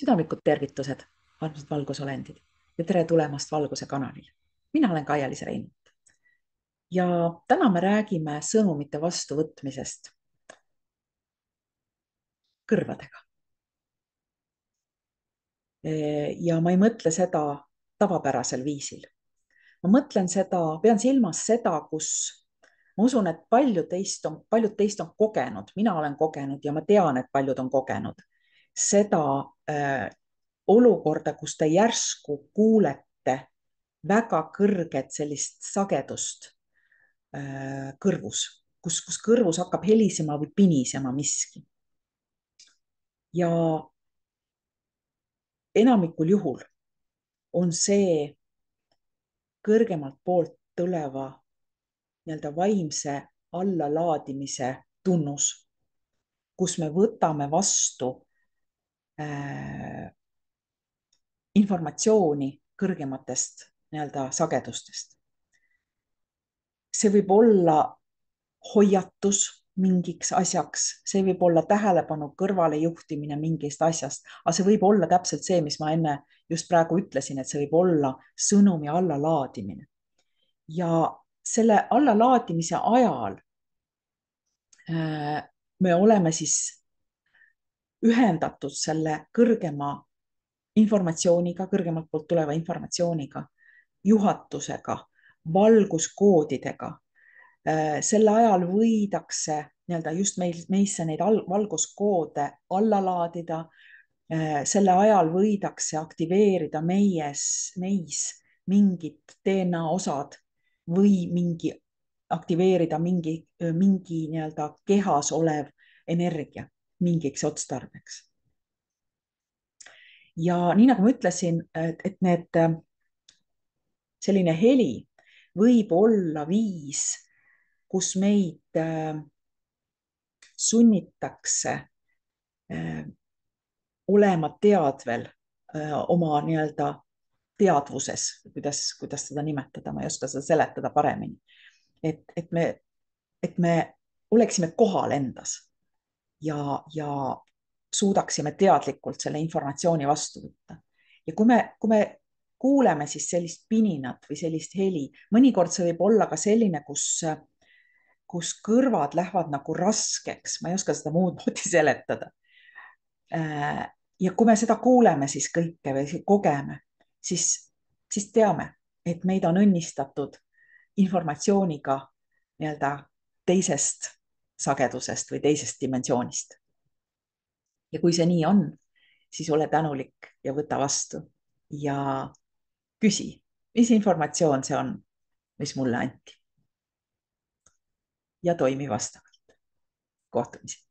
südamlikud tervitused, armsad valgusolendid ja tere tulemast Valguse kanalile. mina olen Kaia-Liis Reinult ja täna me räägime sõnumite vastuvõtmisest kõrvadega. E, ja ma ei mõtle seda tavapärasel viisil. ma mõtlen seda, pean silmas seda, kus ma usun, et paljud teist on, paljud teist on kogenud, mina olen kogenud ja ma tean, et paljud on kogenud seda äh, olukorda, kus te järsku kuulete väga kõrget sellist sagedust äh, kõrvus, kus, kus kõrvus hakkab helisema või pinisema miski. ja enamikul juhul on see kõrgemalt poolt tuleva nii-öelda vaimse allalaadimise tunnus, kus me võtame vastu Äh, informatsiooni kõrgematest nii-öelda sagedustest. see võib olla hoiatus mingiks asjaks, see võib olla tähelepanu kõrvalejuhtimine mingist asjast, aga see võib olla täpselt see, mis ma enne just praegu ütlesin, et see võib olla sõnumi allalaadimine. ja selle allalaadimise ajal äh, me oleme siis ühendatud selle kõrgema informatsiooniga, kõrgemalt poolt tuleva informatsiooniga, juhatusega, valguskoodidega. Äh, sel ajal võidakse nii-öelda just meil, meisse neid al, valguskoode alla laadida. Äh, selle ajal võidakse aktiveerida meies, meis mingid DNA osad või mingi, aktiveerida mingi, mingi nii-öelda kehas olev energia mingiks otstarbeks. ja nii nagu ma ütlesin, et need, äh, selline heli võib olla viis, kus meid äh, sunnitakse äh, olema teadvel oma nii-öelda teadvuses, kuidas, kuidas seda nimetada, ma ei oska seda seletada paremini. et, et me, et me oleksime kohal endas ja, ja suudaksime teadlikult selle informatsiooni vastu võtta. ja kui me, kui me kuuleme siis sellist pininat või sellist heli, mõnikord see võib olla ka selline, kus, kus kõrvad lähevad nagu raskeks, ma ei oska seda muud moodi seletada. Äh, ja kui me seda kuuleme siis kõike või kogeme, siis, siis teame, et meid on õnnistatud informatsiooniga nii-öelda teisest sagedusest või teisest dimensioonist. ja kui see nii on, siis ole tänulik ja võta vastu ja küsi, mis informatsioon see on, mis mulle anti. ja toimi vastavalt. kohtumiseni.